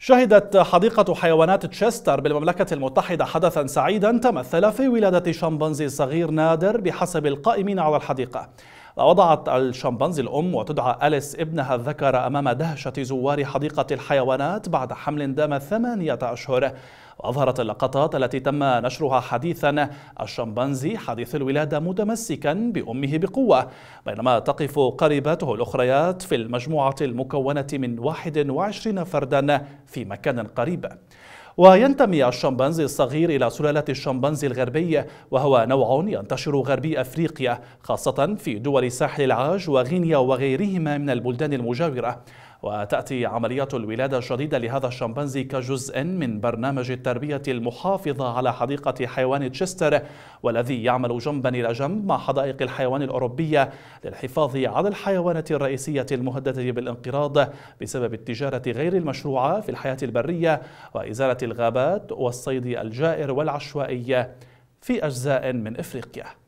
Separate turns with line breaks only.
شهدت حديقة حيوانات تشستر بالمملكة المتحدة حدثا سعيدا تمثل في ولادة شمبانزي صغير نادر بحسب القائمين على الحديقة ووضعت الشمبانزي الأم وتدعى أليس ابنها الذكر أمام دهشة زوار حديقة الحيوانات بعد حمل دام ثمانية أشهر وأظهرت اللقطات التي تم نشرها حديثا الشمبانزي حديث الولادة متمسكا بأمه بقوة بينما تقف قريباته الأخريات في المجموعة المكونة من 21 فردا في مكان قريب وينتمي الشمبانزي الصغير إلى سلالة الشمبانزي الغربي وهو نوع ينتشر غربي أفريقيا خاصة في دول ساحل العاج وغينيا وغيرهما من البلدان المجاورة وتأتي عمليات الولادة الجديدة لهذا الشمبانزي كجزء من برنامج التربية المحافظة على حديقة حيوان تشستر والذي يعمل جنبا إلى جنب مع حدائق الحيوان الأوروبية للحفاظ على الحيوانات الرئيسية المهددة بالانقراض بسبب التجارة غير المشروعة في الحياة البرية وإزالة الغابات والصيد الجائر والعشوائي في أجزاء من إفريقيا